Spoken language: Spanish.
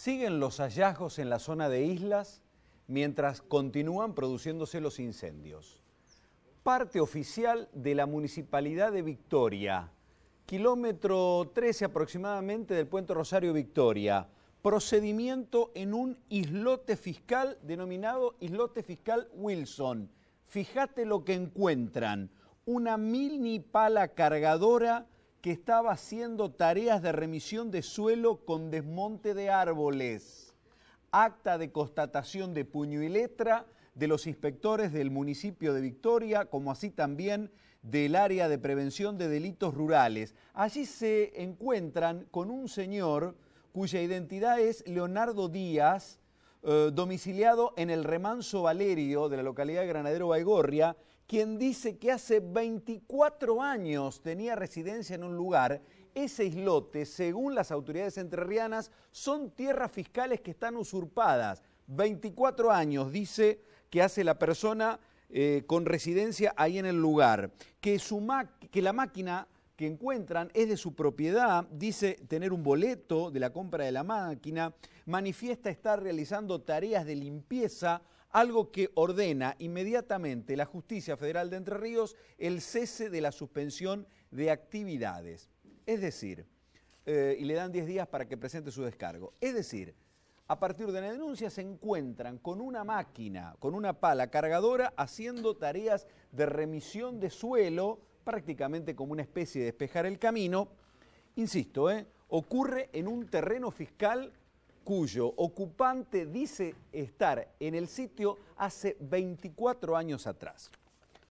siguen los hallazgos en la zona de islas mientras continúan produciéndose los incendios. Parte oficial de la Municipalidad de Victoria, kilómetro 13 aproximadamente del puente Rosario Victoria, procedimiento en un islote fiscal denominado islote fiscal Wilson. Fíjate lo que encuentran, una mini pala cargadora que estaba haciendo tareas de remisión de suelo con desmonte de árboles. Acta de constatación de puño y letra de los inspectores del municipio de Victoria, como así también del área de prevención de delitos rurales. Allí se encuentran con un señor cuya identidad es Leonardo Díaz, eh, domiciliado en el remanso Valerio de la localidad de Granadero Baigorria, quien dice que hace 24 años tenía residencia en un lugar. Ese islote, según las autoridades entrerrianas, son tierras fiscales que están usurpadas. 24 años, dice que hace la persona eh, con residencia ahí en el lugar. Que, que la máquina que encuentran es de su propiedad, dice tener un boleto de la compra de la máquina, manifiesta estar realizando tareas de limpieza, algo que ordena inmediatamente la Justicia Federal de Entre Ríos el cese de la suspensión de actividades. Es decir, eh, y le dan 10 días para que presente su descargo. Es decir, a partir de la denuncia se encuentran con una máquina, con una pala cargadora, haciendo tareas de remisión de suelo prácticamente como una especie de despejar el camino, insisto, ¿eh? ocurre en un terreno fiscal cuyo ocupante dice estar en el sitio hace 24 años atrás.